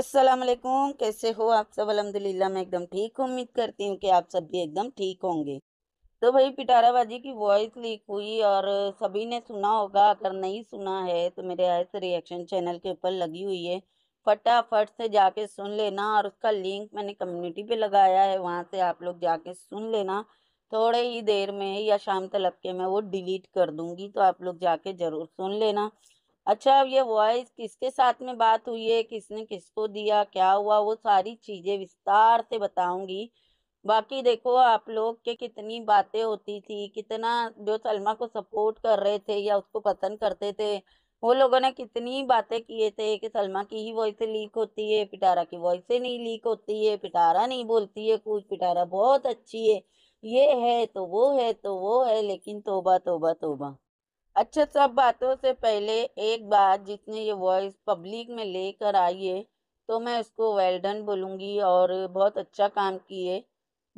अस्सलाम वालेकुम कैसे हो आप सब अलहमदिल्ला मैं एकदम ठीक उम्मीद करती हूँ कि आप सब भी एकदम ठीक होंगे तो भाई पिटाराबाजी की वॉइस लीक हुई और सभी ने सुना होगा अगर नहीं सुना है तो मेरे से रिएक्शन चैनल के ऊपर लगी हुई है फटाफट से जाके सुन लेना और उसका लिंक मैंने कम्युनिटी पे लगाया है वहाँ से आप लोग जाके सुन लेना थोड़े ही देर में या शाम तलब के मैं वो डिलीट कर दूँगी तो आप लोग जाके ज़रूर सुन लेना अच्छा अब ये वॉइस किसके साथ में बात हुई है किसने किसको दिया क्या हुआ वो सारी चीज़ें विस्तार से बताऊंगी बाकी देखो आप लोग के कितनी बातें होती थी कितना जो सलमा को सपोर्ट कर रहे थे या उसको पसंद करते थे वो लोगों ने कितनी बातें किए थे कि सलमा की ही वॉइस लीक होती है पिटारा की वॉइस नहीं लीक होती है पिटारा नहीं बोलती है कुछ पिटारा बहुत अच्छी है ये है तो वो है तो वो है लेकिन तोबा तोबा तोबा अच्छा सब बातों से पहले एक बात जिसने ये वॉइस पब्लिक में लेकर आई है तो मैं उसको वेल्डन बोलूँगी और बहुत अच्छा काम किए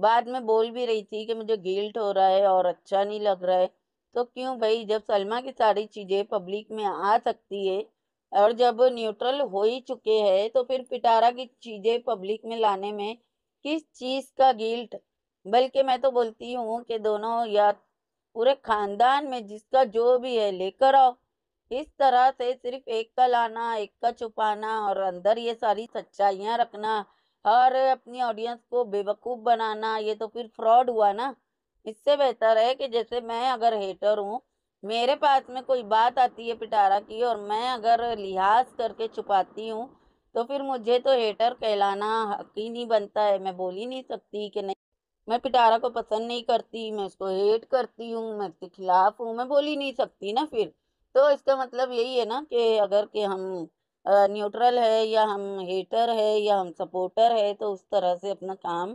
बाद में बोल भी रही थी कि मुझे गिल्ट हो रहा है और अच्छा नहीं लग रहा है तो क्यों भाई जब सलमा की सारी चीज़ें पब्लिक में आ सकती है और जब न्यूट्रल हो ही चुके हैं तो फिर पिटारा की चीज़ें पब्लिक में लाने में किस चीज़ का गिल्ट बल्कि मैं तो बोलती हूँ कि दोनों या पूरे खानदान में जिसका जो भी है लेकर आओ इस तरह से सिर्फ एक का लाना एक का छुपाना और अंदर ये सारी सच्चाइयाँ रखना और अपनी ऑडियंस को बेवकूफ़ बनाना ये तो फिर फ्रॉड हुआ ना इससे बेहतर है कि जैसे मैं अगर हेटर हूँ मेरे पास में कोई बात आती है पिटारा की और मैं अगर लिहाज करके छुपाती हूँ तो फिर मुझे तो हेटर कहलाना हक ही नहीं बनता है मैं बोल ही नहीं सकती कि नहीं मैं पिटारा को पसंद नहीं करती मैं उसको हेट करती हूँ मैं उसके खिलाफ हूँ मैं बोल ही नहीं सकती ना फिर तो इसका मतलब यही है ना कि अगर कि हम न्यूट्रल है या हम हेटर है या हम सपोर्टर है तो उस तरह से अपना काम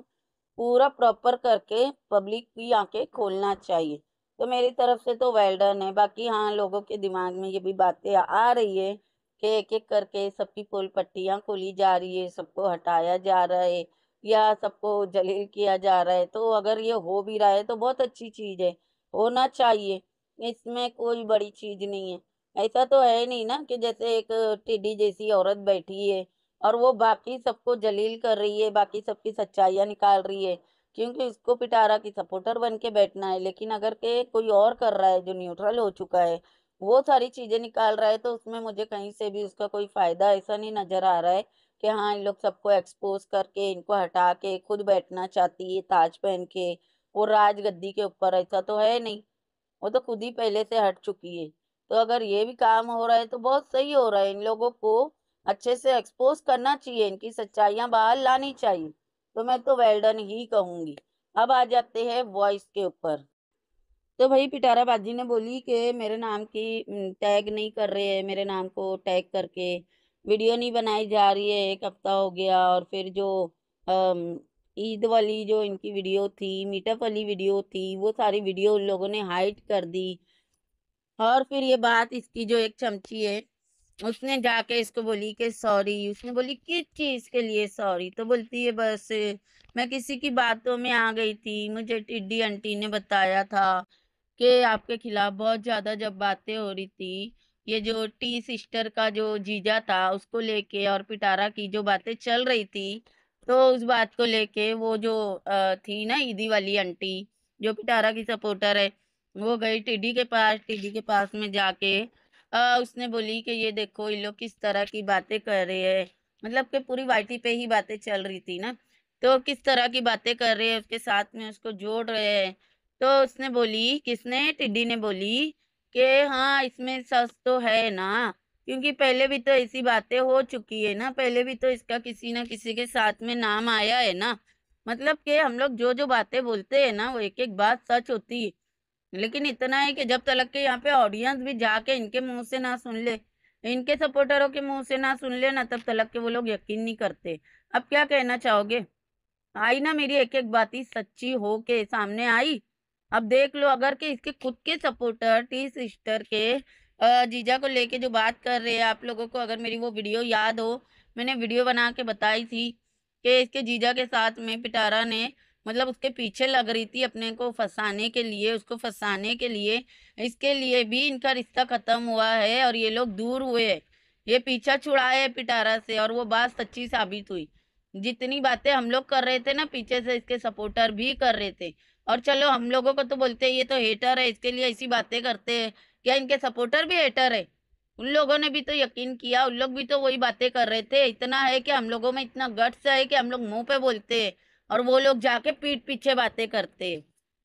पूरा प्रॉपर करके पब्लिक की आंखें खोलना चाहिए तो मेरी तरफ से तो वेल्डन है बाकी हाँ लोगों के दिमाग में ये भी बातें आ रही है कि एक एक करके सबकी पोल पट्टियाँ खोली जा रही है सबको हटाया जा रहा है या सबको जलील किया जा रहा है तो अगर ये हो भी रहा है तो बहुत अच्छी चीज़ है होना चाहिए इसमें कोई बड़ी चीज़ नहीं है ऐसा तो है नहीं ना कि जैसे एक टिड्डी जैसी औरत बैठी है और वो बाकी सबको जलील कर रही है बाकी सबकी सच्चाइयाँ निकाल रही है क्योंकि उसको पिटारा की सपोर्टर बन के बैठना है लेकिन अगर के कोई और कर रहा है जो न्यूट्रल हो चुका है वो सारी चीज़ें निकाल रहा है तो उसमें मुझे कहीं से भी उसका कोई फ़ायदा ऐसा नहीं नज़र आ रहा है कि हाँ इन लोग सबको एक्सपोज करके इनको हटा के खुद बैठना चाहती है ताज पहन के और गद्दी के ऊपर ऐसा तो है नहीं वो तो खुद ही पहले से हट चुकी है तो अगर ये भी काम हो रहा है तो बहुत सही हो रहा है इन लोगों को अच्छे से एक्सपोज करना चाहिए इनकी सच्चाइयाँ बाहर लानी चाहिए तो मैं तो वेल्डन ही कहूँगी अब आ जाते हैं वॉइस के ऊपर तो भाई पिटारा बाजी ने बोली कि मेरे नाम की टैग नहीं कर रहे हैं मेरे नाम को टैग करके वीडियो नहीं बनाई जा रही है एक हफ्ता हो गया और फिर जो ईद वाली जो इनकी वीडियो थी मीटअप वाली वीडियो थी वो सारी वीडियो उन लोगों ने हाइट कर दी और फिर ये बात इसकी जो एक चमची है उसने जाके इसको बोली कि सॉरी उसने बोली किस चीज़ के लिए सॉरी तो बोलती है बस मैं किसी की बातों में आ गई थी मुझे टिड्डी आंटी ने बताया था कि आपके खिलाफ बहुत ज़्यादा जब बातें हो रही थी ये जो टी सिस्टर का जो जीजा था उसको लेके और पिटारा की जो बातें चल रही थी तो उस बात को लेके वो जो थी ना ईदी वाली आंटी जो पिटारा की सपोर्टर है वो गई टीडी के पास टिडी के पास में जाके आ, उसने बोली कि ये देखो ये लोग किस तरह की बातें कर रहे हैं मतलब कि पूरी वाइटी पे ही बातें चल रही थी ना तो किस तरह की बातें कर रहे हैं उसके साथ में उसको जोड़ रहे हैं तो उसने बोली किसने टिड्डी ने बोली कि हाँ इसमें सच तो है ना क्योंकि पहले भी तो ऐसी बातें हो चुकी है ना पहले भी तो इसका किसी ना किसी के साथ में नाम आया है ना मतलब कि हम लोग जो जो बातें बोलते हैं ना वो एक एक बात सच होती है लेकिन इतना है कि जब तक के यहाँ पे ऑडियंस भी जाके इनके मुंह से ना सुन ले इनके सपोर्टरों के मुंह से ना सुन ले ना तब तलक के वो लोग यकीन नहीं करते अब क्या कहना चाहोगे आई ना मेरी एक एक बात ही सच्ची हो के सामने आई अब देख लो अगर के इसके खुद के सपोर्टर टी सिस्टर के जीजा को लेके जो बात कर रहे हैं आप लोगों को अगर मेरी वो वीडियो याद हो मैंने वीडियो बना के बताई थी कि इसके जीजा के साथ में पिटारा ने मतलब उसके पीछे लग रही थी अपने को फंसाने के लिए उसको फंसाने के लिए इसके लिए भी इनका रिश्ता ख़त्म हुआ है और ये लोग दूर हुए ये पीछा छुड़ाए पिटारा से और वो बात सच्ची साबित हुई जितनी बातें हम लोग कर रहे थे ना पीछे से इसके सपोर्टर भी कर रहे थे और चलो हम लोगों को तो बोलते हैं ये तो हेटर है इसके लिए ऐसी बातें करते हैं क्या इनके सपोर्टर भी हेटर है उन लोगों ने भी तो यकीन किया उन लोग भी तो वही बातें कर रहे थे इतना है कि हम लोगों में इतना गट्स है कि हम लोग मुंह पे बोलते हैं और वो लोग जाके पीठ पीछे बातें करते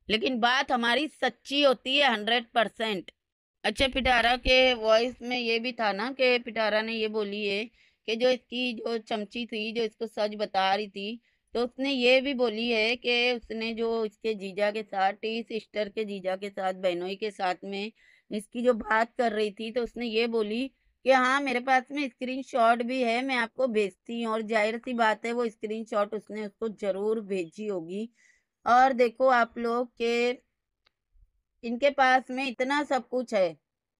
लेकिन बात हमारी सच्ची होती है हंड्रेड परसेंट अच्छा पिटारा के वॉइस में ये भी था ना कि पिटारा ने ये बोली है कि जो इसकी जो चमची थी जो इसको सच बता रही थी तो उसने ये भी बोली है कि उसने जो इसके जीजा के साथ टी सिस्टर के जीजा के साथ बहनोई के साथ में इसकी जो बात कर रही थी तो उसने ये बोली कि हाँ मेरे पास में शॉट भी है मैं आपको भेजती हूँ और जाहिर सी बात है वो शॉट उसने उसको ज़रूर भेजी होगी और देखो आप लोग के इनके पास में इतना सब कुछ है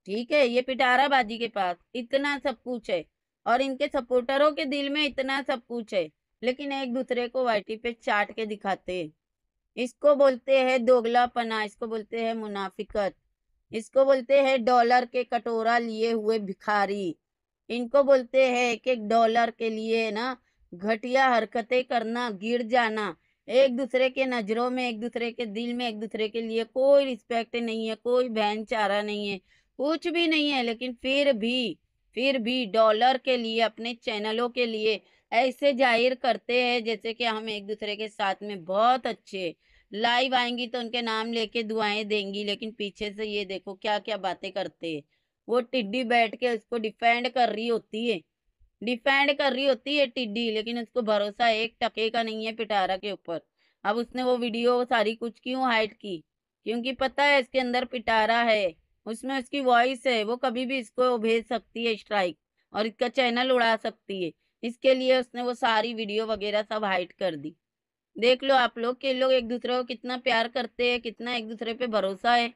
ठीक है ये पिटाराबाजी के पास इतना सब कुछ है और इनके सपोर्टरों के दिल में इतना सब कुछ है लेकिन एक दूसरे को वाइटी हाँ। पे चाट के दिखाते इसको बोलते हैं दोगला पना इसको बोलते हैं मुनाफिकत इसको बोलते हैं डॉलर के कटोरा लिए हुए भिखारी इनको बोलते हैं एक एक डॉलर के लिए ना घटिया हरकतें करना गिर जाना एक दूसरे के नज़रों में एक दूसरे के दिल में एक दूसरे के लिए कोई रिस्पेक्ट नहीं है कोई बहन चारा नहीं है कुछ भी नहीं है लेकिन फिर भी फिर भी डॉलर के लिए अपने चैनलों के लिए ऐसे जाहिर करते हैं जैसे कि हम एक दूसरे के साथ में बहुत अच्छे लाइव आएंगी तो उनके नाम लेके दुआएं देंगी लेकिन पीछे से ये देखो क्या क्या बातें करते है वो टिड्डी बैठ के उसको डिफेंड कर रही होती है डिफेंड कर रही होती है टिड्डी लेकिन उसको भरोसा एक टके का नहीं है पिटारा के ऊपर अब उसने वो वीडियो सारी कुछ क्यों हाइट की क्योंकि पता है इसके अंदर पिटारा है उसमें उसकी वॉइस है वो कभी भी इसको भेज सकती है स्ट्राइक और इसका चैनल उड़ा सकती है इसके लिए उसने वो सारी वीडियो वगैरह सब हाइट कर दी देख लो आप लोग के लोग एक दूसरे को कितना प्यार करते हैं कितना एक दूसरे पे भरोसा है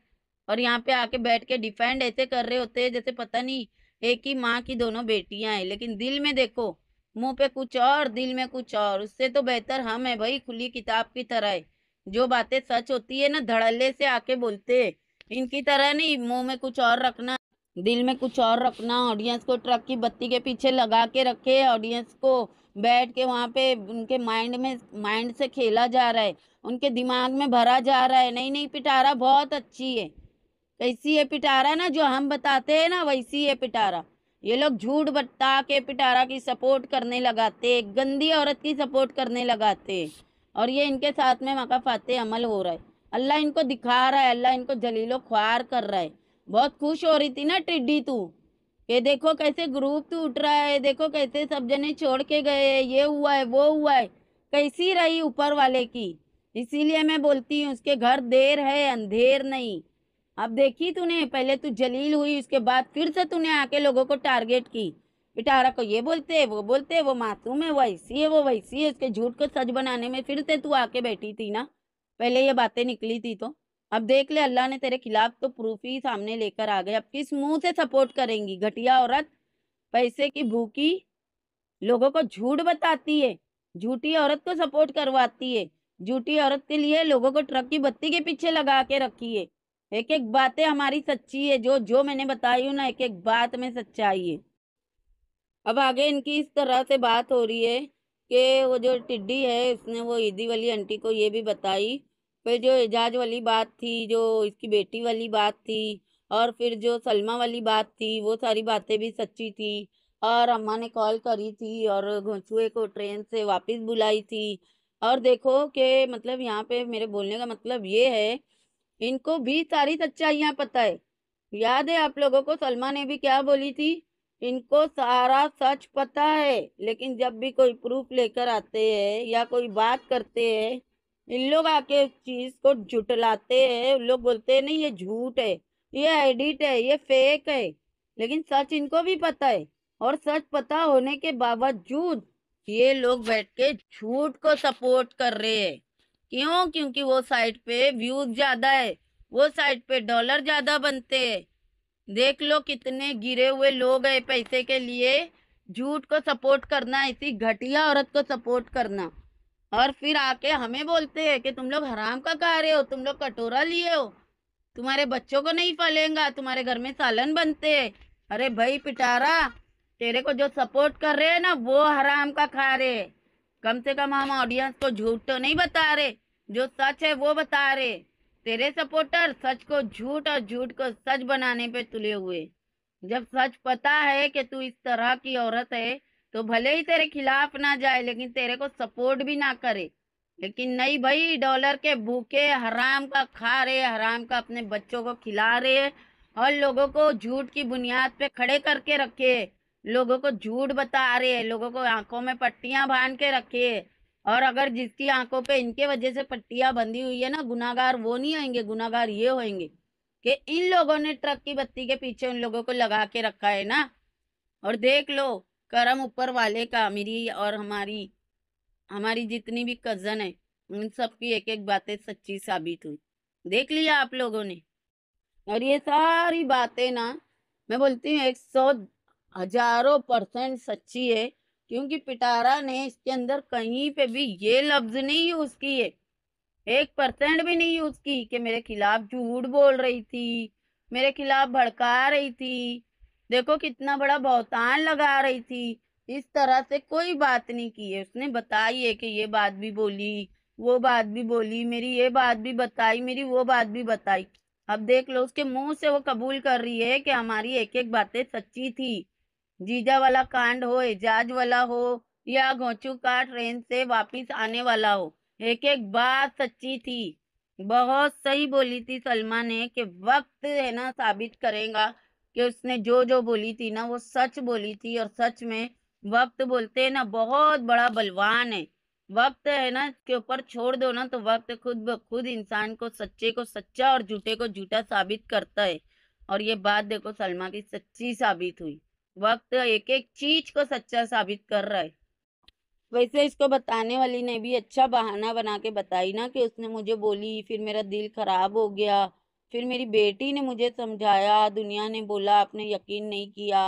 और यहाँ पे आके बैठ के डिफेंड ऐसे कर रहे होते हैं जैसे पता नहीं एक ही माँ की दोनों बेटियाँ हैं लेकिन दिल में देखो मुँह पे कुछ और दिल में कुछ और उससे तो बेहतर हम है भाई खुली किताब की तरह है जो बातें सच होती है ना धड़ल्ले से आके बोलते हैं इनकी तरह नहीं मुँह में कुछ और रखना दिल में कुछ और रखना ऑडियंस को ट्रक की बत्ती के पीछे लगा के रखे ऑडियंस को बैठ के वहाँ पे उनके माइंड में माइंड से खेला जा रहा है उनके दिमाग में भरा जा रहा है नहीं नहीं पिटारा बहुत अच्छी है कैसी है पिटारा ना जो हम बताते हैं ना वैसी है पिटारा ये लोग झूठ बता के पिटारा की सपोर्ट करने लगाते गंदी औरत की सपोर्ट करने लगाते और ये इनके साथ में मकाफाते अमल हो रहा है अल्लाह इनको दिखा रहा है अल्लाह इनको जलीलो ख्वार कर रहा है बहुत खुश हो रही थी ना टिड्डी तू ये देखो कैसे ग्रुप तू उठ रहा है देखो कैसे सब जने छोड़ के गए ये हुआ है वो हुआ है कैसी रही ऊपर वाले की इसीलिए मैं बोलती हूँ उसके घर देर है अंधेर नहीं अब देखी तूने पहले तू जलील हुई उसके बाद फिर से तूने आके लोगों को टारगेट की बिटारा को ये बोलते है वो बोलते है वो मासूम है वैसी है वो वैसी है उसके झूठ को सच बनाने में फिर से तू आके बैठी थी ना पहले ये बातें निकली थी तो अब देख ले अल्लाह ने तेरे खिलाफ तो प्रूफ ही सामने लेकर आ गए अब किस मुंह से सपोर्ट करेंगी घटिया औरत पैसे की भूखी लोगों को झूठ बताती है झूठी औरत को सपोर्ट करवाती है झूठी औरत के लिए लोगों को ट्रक की बत्ती के पीछे लगा के रखी है एक एक बातें हमारी सच्ची है जो जो मैंने बताई हूँ ना एक एक बात में सच्चाई है अब आगे इनकी इस तरह से बात हो रही है कि वो जो टिड्डी है उसने वो ईदी वाली आंटी को ये भी बताई फिर जो एजाज वाली बात थी जो इसकी बेटी वाली बात थी और फिर जो सलमा वाली बात थी वो सारी बातें भी सच्ची थी और अम्मा ने कॉल करी थी और घोंसुए को ट्रेन से वापस बुलाई थी और देखो कि मतलब यहाँ पे मेरे बोलने का मतलब ये है इनको भी सारी सच्चाइयाँ पता है याद है आप लोगों को सलमा ने भी क्या बोली थी इनको सारा सच पता है लेकिन जब भी कोई प्रूफ लेकर आते हैं या कोई बात करते हैं इन लोग आके चीज को जुटलाते हैं उन लोग बोलते हैं नहीं ये झूठ है ये एडिट है ये फेक है लेकिन सच इनको भी पता है और सच पता होने के बावजूद ये लोग बैठ के झूठ को सपोर्ट कर रहे हैं क्यों क्योंकि वो साइट पे व्यूज ज्यादा है वो साइट पे डॉलर ज्यादा बनते हैं देख लो कितने गिरे हुए लोग है पैसे के लिए झूठ को सपोर्ट करना इसी घटिया औरत को सपोर्ट करना और फिर आके हमें बोलते हैं कि तुम लोग हराम का खा रहे हो तुम लोग कटोरा लिए हो तुम्हारे बच्चों को नहीं फलेगा तुम्हारे घर में सालन बनते अरे भाई पिटारा तेरे को जो सपोर्ट कर रहे हैं ना वो हराम का खा रहे कम से कम हम ऑडियंस को झूठ तो नहीं बता रहे जो सच है वो बता रहे तेरे सपोर्टर सच को झूठ और झूठ को सच बनाने पे तुले हुए जब सच पता है कि तू इस तरह की औरत है तो भले ही तेरे खिलाफ ना जाए लेकिन तेरे को सपोर्ट भी ना करे लेकिन नहीं भाई डॉलर के भूखे हराम का खा रहे हराम का अपने बच्चों को खिला रहे और लोगों को झूठ की बुनियाद पे खड़े करके रखे लोगों को झूठ बता रहे लोगों को आंखों में पट्टियां बांध के रखे और अगर जिसकी आंखों पे इनके वजह से पट्टियां बंधी हुई है ना गुनागार वो नहीं होंगे गुनागार ये होंगे कि इन लोगों ने ट्रक की बत्ती के पीछे उन लोगों को लगा के रखा है ना और देख लो करम ऊपर वाले का मेरी और हमारी हमारी जितनी भी कज़न है उन सबकी एक एक बातें सच्ची साबित हुई देख लिया आप लोगों ने और ये सारी बातें ना मैं बोलती हूँ एक सौ हजारों परसेंट सच्ची है क्योंकि पिटारा ने इसके अंदर कहीं पे भी ये लफ्ज नहीं यूज किए एक परसेंट भी नहीं यूज की कि मेरे खिलाफ झूठ बोल रही थी मेरे खिलाफ भड़का रही थी देखो कितना बड़ा बहुतान लगा रही थी इस तरह से कोई बात नहीं की है उसने बताई है कि ये बात भी बोली वो बात भी बोली मेरी ये बात भी बताई मेरी वो बात भी बताई अब देख लो उसके मुंह से वो कबूल कर रही है कि हमारी एक एक बातें सच्ची थी जीजा वाला कांड हो एजाज वाला हो या घोचू का ट्रेन से वापिस आने वाला हो एक एक बात सच्ची थी बहुत सही बोली थी सलमा ने कि वक्त है ना साबित करेगा कि उसने जो जो बोली थी ना वो सच बोली थी और सच में वक्त बोलते हैं ना बहुत बड़ा बलवान है वक्त है ना के ऊपर छोड़ दो ना तो वक्त खुद ब खुद इंसान को सच्चे को सच्चा और झूठे को झूठा साबित करता है और ये बात देखो सलमा की सच्ची साबित हुई वक्त एक एक चीज को सच्चा साबित कर रहा है वैसे इसको बताने वाली ने भी अच्छा बहाना बना के बताई ना कि उसने मुझे बोली फिर मेरा दिल खराब हो गया फिर मेरी बेटी ने मुझे समझाया दुनिया ने बोला आपने यकीन नहीं किया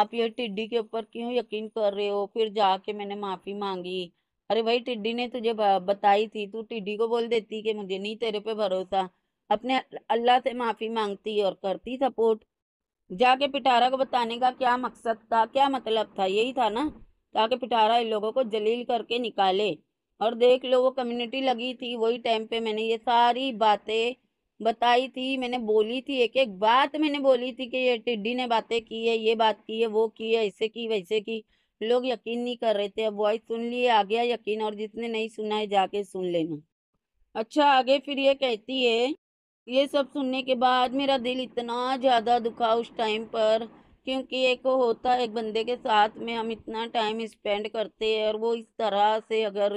आप ये टिड्डी के ऊपर क्यों यकीन कर रहे हो फिर जाके मैंने माफ़ी मांगी अरे भाई टिड्डी ने तुझे बताई थी तू टिड्डी को बोल देती कि मुझे नहीं तेरे पे भरोसा अपने अल्लाह से माफ़ी मांगती और करती सपोर्ट जाके पिटारा को बताने का क्या मकसद था क्या मतलब था यही था ना ताकि पिटारा इन लोगों को जलील करके निकाले और देख लो वो कम्युनिटी लगी थी वही टाइम पे मैंने ये सारी बातें बताई थी मैंने बोली थी एक एक बात मैंने बोली थी कि ये टिड्डी ने बातें की है ये बात की है वो की है ऐसे की वैसे की लोग यकीन नहीं कर रहे थे अब वॉइस सुन लिए आ गया यकीन और जिसने नहीं सुना है जाके सुन लेना अच्छा आगे फिर ये कहती है ये सब सुनने के बाद मेरा दिल इतना ज़्यादा दुखा उस टाइम पर क्योंकि एक होता है एक बंदे के साथ में हम इतना टाइम स्पेंड करते हैं और वो इस तरह से अगर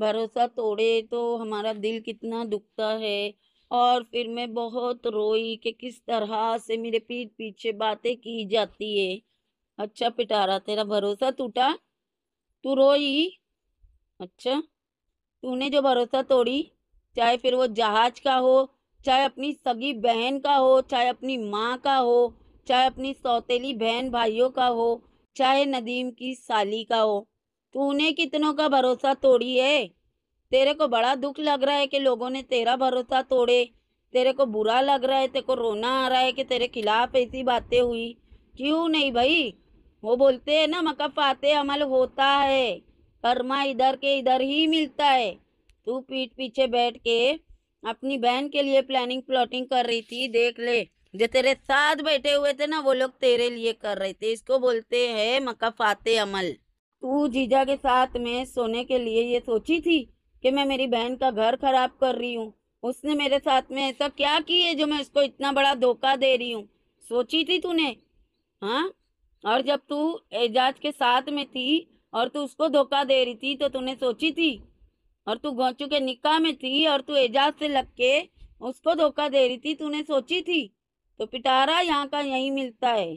भरोसा तोड़े तो हमारा दिल कितना दुखता है और फिर मैं बहुत रोई कि किस तरह से मेरे पीठ पीछे बातें की जाती है अच्छा पिटारा तेरा भरोसा टूटा तू रोई अच्छा तूने जो भरोसा तोड़ी चाहे फिर वो जहाज का हो चाहे अपनी सगी बहन का हो चाहे अपनी माँ का हो चाहे अपनी सौतेली बहन भाइयों का हो चाहे नदीम की साली का हो तूने कितनों का भरोसा तोड़ी है तेरे को बड़ा दुख लग रहा है कि लोगों ने तेरा भरोसा तोड़े तेरे को बुरा लग रहा है तेरे को रोना आ रहा है कि तेरे खिलाफ ऐसी बातें हुई क्यों नहीं भाई वो बोलते हैं ना आते अमल होता है परमा इधर के इधर ही मिलता है तू पीठ पीछे बैठ के अपनी बहन के लिए प्लानिंग प्लॉटिंग कर रही थी देख ले जो तेरे साथ बैठे हुए थे ना वो लोग तेरे लिए कर रहे थे इसको बोलते हैं आते अमल तू जीजा के साथ में सोने के लिए ये सोची थी कि मैं मेरी बहन का घर खराब कर रही हूँ उसने मेरे साथ में ऐसा क्या किया जो मैं उसको इतना बड़ा धोखा दे रही हूँ सोची थी तूने हाँ और जब तू एजाज के साथ में थी और तू उसको धोखा दे रही थी तो तूने सोची थी और तू गोचू के निकाह में थी और तू एजाज से लग के उसको धोखा दे रही थी तूने सोची थी तो पिटारा यहाँ का यहीं मिलता है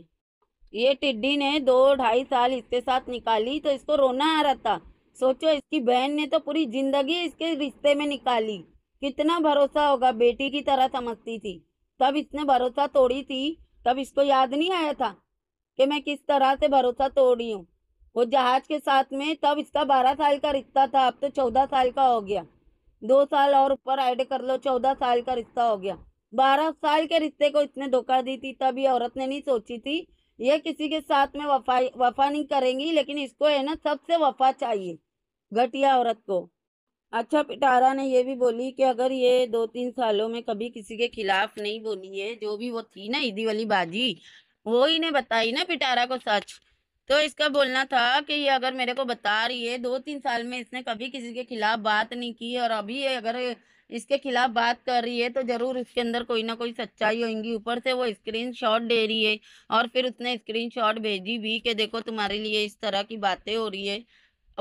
ये टिड्डी ने दो ढाई साल इसके साथ निकाली तो इसको रोना आ रहा था सोचो इसकी बहन ने तो पूरी जिंदगी इसके रिश्ते में निकाली कितना भरोसा होगा बेटी की तरह समझती थी तब इसने भरोसा तोड़ी थी तब इसको याद नहीं आया था कि मैं किस तरह से भरोसा तोड़ी हूँ वो जहाज के साथ में तब इसका बारह साल का रिश्ता था अब तो चौदह साल का हो गया दो साल और ऊपर ऐड कर लो चौदह साल का रिश्ता हो गया बारह साल के रिश्ते को इसने धोखा दी थी तब ये औरत ने नहीं सोची थी ये किसी के साथ में वफा वफा नहीं करेंगी लेकिन इसको है ना सबसे वफा चाहिए घटिया औरत को अच्छा पिटारा ने ये भी बोली कि अगर ये दो तीन सालों में कभी किसी के खिलाफ नहीं बोली है जो भी वो थी ना ईदी वाली बाजी वो ही ने बताई ना पिटारा को सच तो इसका बोलना था कि ये अगर मेरे को बता रही है दो तीन साल में इसने कभी किसी के खिलाफ बात नहीं की और अभी अगर इसके खिलाफ बात कर रही है तो जरूर इसके अंदर कोई ना कोई सच्चाई होगी ऊपर से वो स्क्रीन शॉट दे रही है और फिर उसने स्क्रीन शॉट भेजी भी कि देखो तुम्हारे लिए इस तरह की बातें हो रही है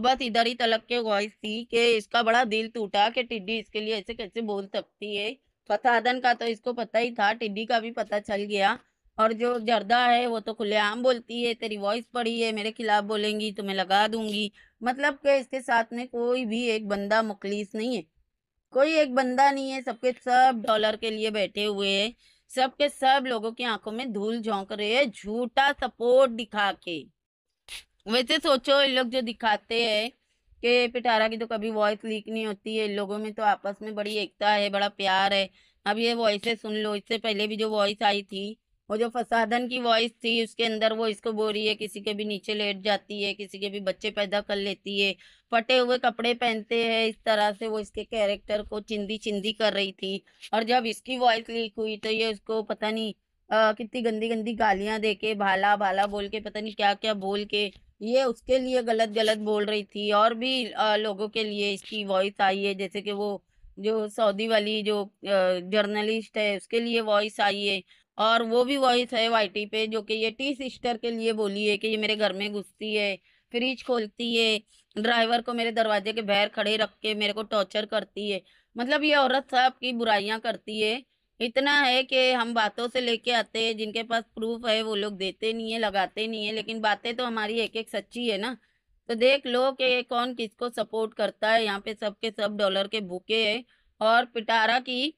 बस इधर ही तलक के वॉइस थी कि इसका बड़ा दिल टूटा कि टिड्डी इसके लिए ऐसे कैसे बोल सकती है फसादन का तो इसको पता ही था टिड्डी का भी पता चल गया और जो जर्दा है वो तो खुलेआम बोलती है तेरी वॉइस पड़ी है मेरे खिलाफ बोलेंगी तो मैं लगा दूंगी मतलब कि इसके साथ में कोई भी एक बंदा मुखलिस नहीं है कोई एक बंदा नहीं है सबके सब डॉलर के लिए बैठे हुए है सबके सब लोगों की आंखों में धूल झोंक रहे है झूठा सपोर्ट दिखा के वैसे सोचो इन लोग जो दिखाते हैं कि पिटारा की तो कभी वॉइस लीक नहीं होती है लोगों में तो आपस में बड़ी एकता है बड़ा प्यार है अब ये वॉइस सुन लो इससे पहले भी जो वॉइस आई थी वो जो फसादन की वॉइस थी उसके अंदर वो इसको बो रही है किसी के भी नीचे लेट जाती है किसी के भी बच्चे पैदा कर लेती है फटे हुए कपड़े पहनते हैं इस तरह से वो इसके कैरेक्टर को चिंदी चिंदी कर रही थी और जब इसकी वॉइस लीक हुई तो ये उसको पता नहीं आ, कितनी गंदी गंदी गालियां दे के भाला भाला बोल के पता नहीं क्या क्या बोल के ये उसके लिए गलत गलत बोल रही थी और भी लोगों के लिए इसकी वॉइस आई है जैसे कि वो जो सऊदी वाली जो जर्नलिस्ट है उसके लिए वॉइस आई है और वो भी वॉइस है वाईटी पे जो कि ये टी सिस्टर के लिए बोली है कि ये मेरे घर में घुसती है फ्रिज खोलती है ड्राइवर को मेरे दरवाजे के बाहर खड़े रख के मेरे को टॉर्चर करती है मतलब ये औरत साहब की बुराइयाँ करती है इतना है कि हम बातों से लेके आते हैं जिनके पास प्रूफ है वो लोग देते नहीं है लगाते नहीं है लेकिन बातें तो हमारी एक एक सच्ची है ना तो देख लो कि कौन किसको सपोर्ट करता है यहाँ पे सबके सब डॉलर के भूखे है और पिटारा की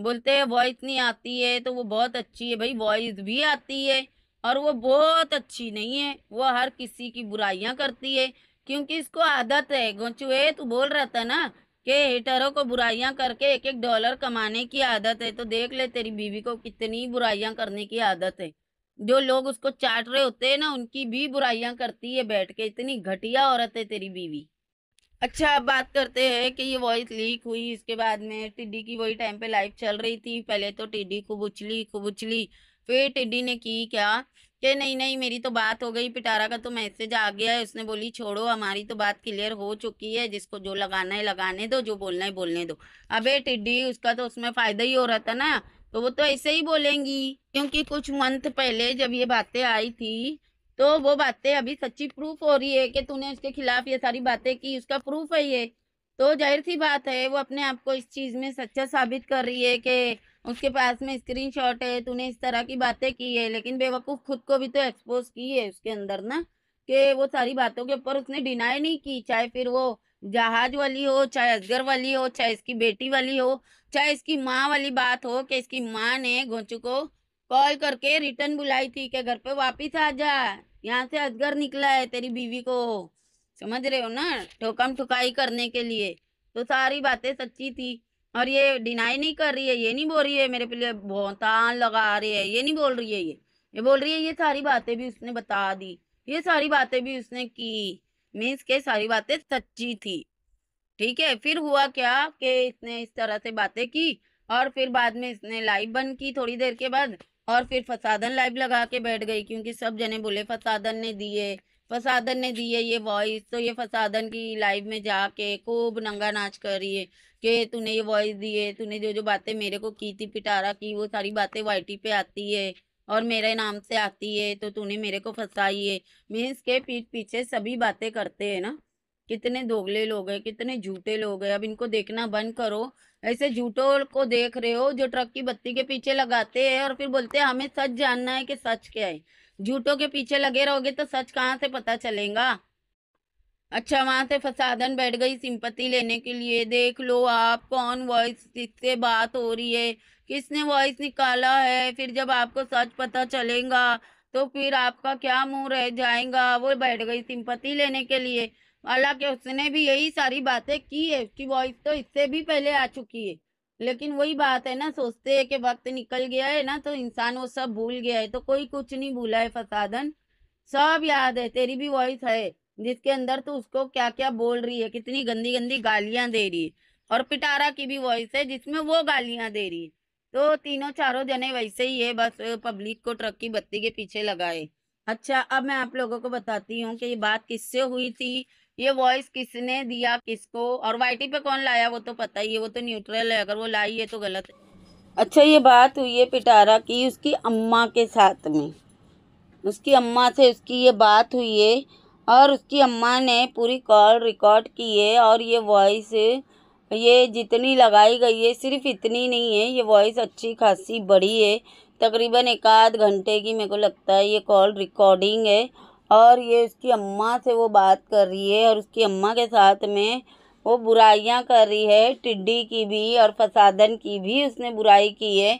बोलते हैं वॉइस नहीं आती है तो वो बहुत अच्छी है भाई वॉइस भी आती है और वो बहुत अच्छी नहीं है वो हर किसी की बुराइयाँ करती है क्योंकि इसको आदत है गोचुए तू बोल रहा था ना के हेटरों को बुराइयां करके एक एक डॉलर कमाने की आदत है तो देख ले तेरी बीवी को कितनी बुराइयां करने की आदत है जो लोग उसको चाट रहे होते हैं ना उनकी भी बुराइयां करती है बैठ के इतनी घटिया औरत है तेरी बीवी अच्छा अब बात करते हैं कि ये वॉइस लीक हुई इसके बाद में टिड्डी की वही टाइम पे लाइव चल रही थी पहले तो टिड्डी खूब उछली खूब उछली फिर टिड्डी ने की क्या कि नहीं नहीं मेरी तो बात हो गई पिटारा का तो मैसेज आ गया है उसने बोली छोड़ो हमारी तो बात क्लियर हो चुकी है जिसको जो लगाना है लगाने दो जो बोलना है बोलने दो अबे टिड्डी उसका तो उसमें फ़ायदा ही हो रहा था ना तो वो तो ऐसे ही बोलेंगी क्योंकि कुछ मंथ पहले जब ये बातें आई थी तो वो बातें अभी सच्ची प्रूफ हो रही है कि तूने उसके खिलाफ ये सारी बातें की उसका प्रूफ है ये तो जाहिर सी बात है वो अपने आप को इस चीज़ में सच्चा साबित कर रही है कि उसके पास में स्क्रीनशॉट है तूने इस तरह की बातें की है लेकिन बेवकूफ़ खुद को भी तो एक्सपोज की है उसके अंदर ना कि वो सारी बातों के ऊपर उसने डिनाई नहीं की चाहे फिर वो जहाज वाली हो चाहे असगर वाली हो चाहे इसकी बेटी वाली हो चाहे इसकी माँ वाली बात हो कि इसकी माँ ने घोचू को कॉल करके रिटर्न बुलाई थी कि घर पे वापिस आ जा यहाँ से असगर निकला है तेरी बीवी को समझ रहे हो ना ठोकम ठुकाई करने के लिए तो सारी बातें सच्ची थी और ये डिनाई नहीं कर रही है ये नहीं बोल रही है मेरे लिए बहुतान लगा रही है ये नहीं बोल रही है ये ये बोल रही है ये सारी बातें भी उसने बता दी ये सारी बातें भी उसने की मीन्स के सारी बातें सच्ची थी ठीक है फिर हुआ क्या कि इसने इस तरह से बातें की और फिर बाद में इसने लाइव बंद की थोड़ी देर के बाद और फिर फसादन लाइव लगा के बैठ गई क्योंकि सब जने बोले फसादन ने दिए फसादन ने दी है ये वॉइस तो ये फसादन की लाइव में जाके खूब नंगा नाच कर रही है कि तूने ये वॉइस दी है तूने जो जो बातें मेरे को की थी पिटारा की वो सारी बातें वाइटी पे आती है और मेरे नाम से आती है तो तूने मेरे को फंसाई है मीन्स के पीठ पीछे सभी बातें करते हैं ना कितने दोगले लोग हैं कितने झूठे लोग हैं अब इनको देखना बंद करो ऐसे झूठों को देख रहे हो जो ट्रक की बत्ती के पीछे लगाते हैं और फिर बोलते हैं हमें सच जानना है कि सच क्या है झूठों के पीछे लगे रहोगे तो सच कहाँ से पता चलेगा अच्छा वहां से फसादन बैठ गई सिंपत्ति लेने के लिए देख लो आप कौन वॉइस किससे बात हो रही है किसने वॉइस निकाला है फिर जब आपको सच पता चलेगा तो फिर आपका क्या मुंह रह जाएगा वो बैठ गई सिंपत्ति लेने के लिए हालांकि उसने भी यही सारी बातें की है उसकी वॉइस तो इससे भी पहले आ चुकी है लेकिन वही बात है ना सोचते हैं कि वक्त निकल गया है ना तो इंसान वो सब भूल गया है तो कोई कुछ नहीं भूला है फसादन सब याद है तेरी भी वॉइस है जिसके अंदर तो उसको क्या क्या बोल रही है कितनी गंदी गंदी गालियां दे रही है और पिटारा की भी वॉइस है जिसमें वो गालियां दे रही है तो तीनों चारों जने वैसे ही है बस पब्लिक को ट्रक की बत्ती के पीछे लगाए अच्छा अब मैं आप लोगों को बताती हूँ कि ये बात किससे हुई थी ये वॉइस किसने दिया किसको और वाईटी पे कौन लाया वो तो पता ही है वो तो न्यूट्रल है अगर वो लाई है तो गलत है अच्छा ये बात हुई है पिटारा की उसकी अम्मा के साथ में उसकी अम्मा से उसकी ये बात हुई है और उसकी अम्मा ने पूरी कॉल रिकॉर्ड की है और ये वॉइस ये जितनी लगाई गई है सिर्फ इतनी नहीं है ये वॉइस अच्छी खासी बड़ी है तकरीबन एक आध घंटे की मेरे को लगता है ये कॉल रिकॉर्डिंग है और ये उसकी अम्मा से वो बात कर रही है और उसकी अम्मा के साथ में वो बुराइयां कर रही है टिड्डी की भी और फसादन की भी उसने बुराई की है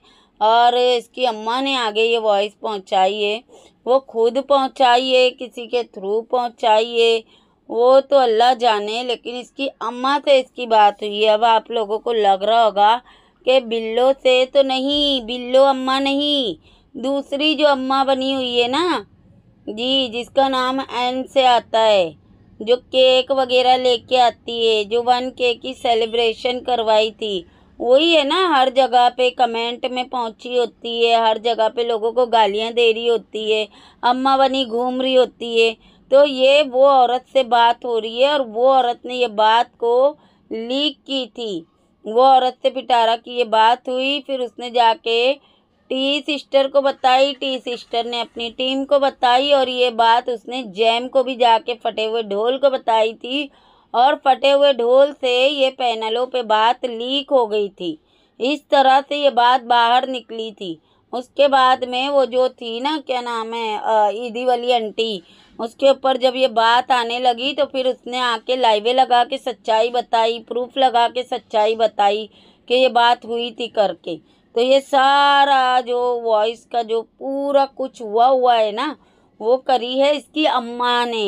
और इसकी अम्मा ने आगे ये वॉइस पहुंचाई है वो खुद पहुंचाई है किसी के थ्रू पहुंचाई है वो तो अल्लाह जाने लेकिन इसकी अम्मा से इसकी बात हुई है अब आप लोगों को लग रहा होगा कि बिल्लो से तो नहीं बिल्लो अम्मा नहीं दूसरी जो अम्मा बनी हुई है ना जी जिसका नाम एन से आता है जो केक वगैरह लेके आती है जो वन के की सेलिब्रेशन करवाई थी वही है ना हर जगह पे कमेंट में पहुंची होती है हर जगह पे लोगों को गालियां दे रही होती है अम्मा बनी घूम रही होती है तो ये वो औरत से बात हो रही है और वो औरत ने ये बात को लीक की थी वो औरत से पिटारा की ये बात हुई फिर उसने जाके टी सिस्टर को बताई टी सिस्टर ने अपनी टीम को बताई और ये बात उसने जैम को भी जाके फटे हुए ढोल को बताई थी और फटे हुए ढोल से ये पैनलों पे बात लीक हो गई थी इस तरह से ये बात बाहर निकली थी उसके बाद में वो जो थी ना क्या नाम है ईदी वाली आंटी उसके ऊपर जब ये बात आने लगी तो फिर उसने आके लाइवे लगा के सच्चाई बताई प्रूफ लगा के सच्चाई बताई कि ये बात हुई थी करके तो ये सारा जो वॉइस का जो पूरा कुछ हुआ हुआ है ना वो करी है इसकी अम्मा ने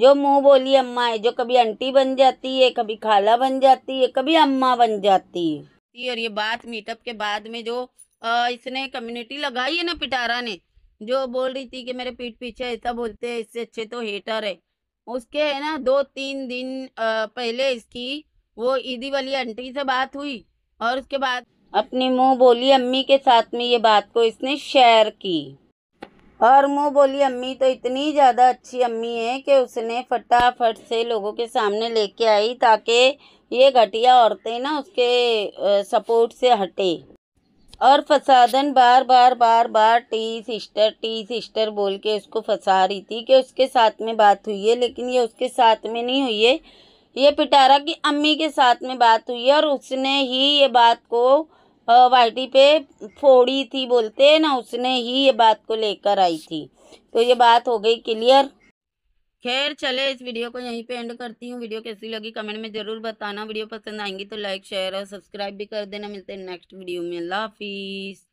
जो मुँह बोली अम्मा है जो कभी आंटी बन जाती है कभी खाला बन जाती है कभी अम्मा बन जाती है और ये बात मीटअप के बाद में जो आ, इसने कम्युनिटी लगाई है ना पिटारा ने जो बोल रही थी कि मेरे पीठ पीछे ऐसा बोलते हैं इससे अच्छे तो हेटर है उसके है ना दो तीन दिन आ, पहले इसकी वो ईदी वाली आंटी से बात हुई और उसके बाद अपनी मुंह बोली अम्मी के साथ में ये बात को इसने शेयर की और मुंह बोली अम्मी तो इतनी ज़्यादा अच्छी अम्मी है कि उसने फटाफट से लोगों के सामने लेके आई ताकि ये घटिया औरतें ना उसके सपोर्ट से हटे और फसादन बार बार बार बार टी सिस्टर टी सिस्टर बोल के उसको फंसा रही थी कि उसके साथ में बात हुई है लेकिन ये उसके साथ में नहीं हुई है ये पिटारा की अम्मी के साथ में बात हुई है और उसने ही ये बात को वाल्टी पे फोड़ी थी बोलते हैं ना उसने ही ये बात को लेकर आई थी तो ये बात हो गई क्लियर खैर चले इस वीडियो को यहीं पे एंड करती हूँ वीडियो कैसी लगी कमेंट में ज़रूर बताना वीडियो पसंद आएंगी तो लाइक शेयर और सब्सक्राइब भी कर देना मिलते हैं नेक्स्ट वीडियो में अल्लाह हाफिज़